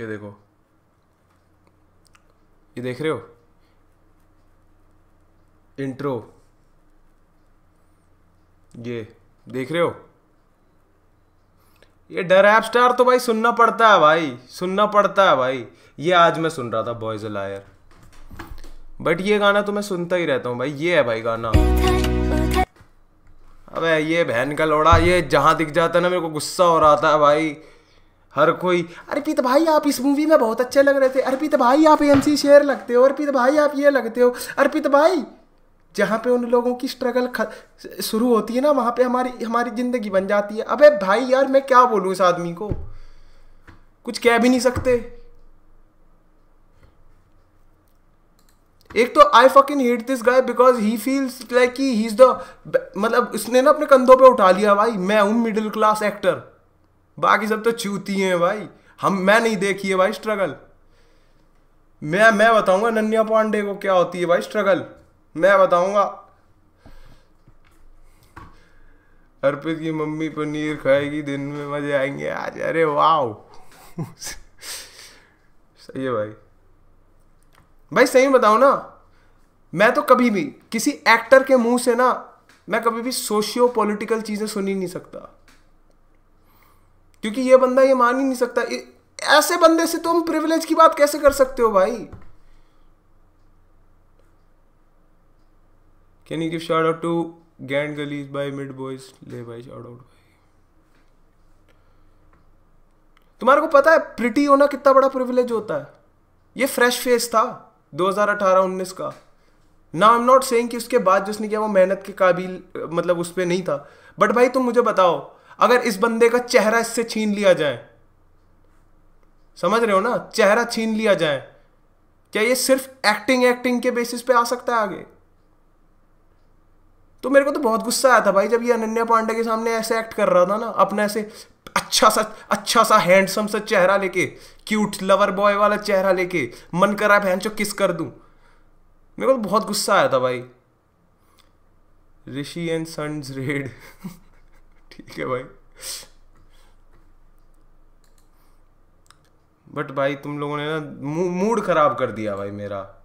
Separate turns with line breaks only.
ये देखो ये देख रहे हो इंट्रो ये देख रहे हो ये डर ऐप स्टार तो भाई सुनना पड़ता है भाई सुनना पड़ता है भाई ये आज मैं सुन रहा था बॉयज लायर बट ये गाना तो मैं सुनता ही रहता हूँ भाई ये है भाई गाना अबे ये बहन का लोड़ा ये जहां दिख जाता है ना मेरे को गुस्सा हो रहा था भाई हर कोई अर्पित भाई आप इस मूवी में बहुत अच्छे लग रहे थे अर्पित भाई आप एमसी शेर लगते हो अर्पित भाई आप ये लगते हो अर्पित भाई जहाँ पे उन लोगों की स्ट्रगल शुरू होती है ना वहाँ पे हमारी हमारी ज़िंदगी बन जाती है अबे भाई यार मैं क्या बोलूँ इस आदमी को कुछ कह भी नहीं सकते एक तो I fucking hate this guy because he feels like he is the मतलब इसने ना अपने कंधों पे उठा लिया भाई मैं हूं मिडिल क्लास एक्टर बाकी सब तो चूती हैं भाई हम मैं नहीं देखी है भाई स्ट्रगल मैं मैं बताऊंगा नन्या पांडे को क्या होती है भाई स्ट्रगल मैं बताऊंगा अर्पित की मम्मी पनीर खाएगी दिन में मजे आएंगे आज अरे वाह सही है भाई भाई सही बताओ ना मैं तो कभी भी किसी एक्टर के मुंह से ना मैं कभी भी सोशियो पॉलिटिकल चीज़ें सुनी नहीं सकता क्योंकि ये बंदा ये मान ही नहीं सकता ऐसे बंदे से तुम तो प्रिविलेज की बात कैसे कर सकते हो भाई can you give shout out to गैंड गलीज बाय मिड बॉयज ले भाई शॉर्ट आउट भाई तुम्हारे को पता है प्रिटी होना कितना बड़ा प्रिविलेज होता है ये फ्रेश फेस था 2018-19 का ना आई एम नॉट सेइंग कि उसके बाद जिसने किया वो मेहनत के काबिल मतलब उस पर नहीं था बट भाई तुम मुझे बताओ अगर इस बंदे का चेहरा इससे छीन लिया जाए समझ रहे हो ना चेहरा छीन लिया जाए क्या ये सिर्फ एक्टिंग एक्टिंग के बेसिस पे आ सकता है आगे तो मेरे को तो बहुत गुस्सा आया था भाई जब ये अनन्या पांडे के सामने ऐसे एक्ट कर रहा था ना अपने ऐसे अच्छा सा अच्छा सा हैंडसम सा चेहरा लेके क्यूट लवर बॉय वाला चेहरा लेके मन करा बहन चो किस कर दूं मेरे को तो बहुत गुस्सा आया था भाई ऋषि एंड सन्स रेड ठीक है भाई बट भाई तुम लोगों ने ना मूड खराब कर दिया भाई मेरा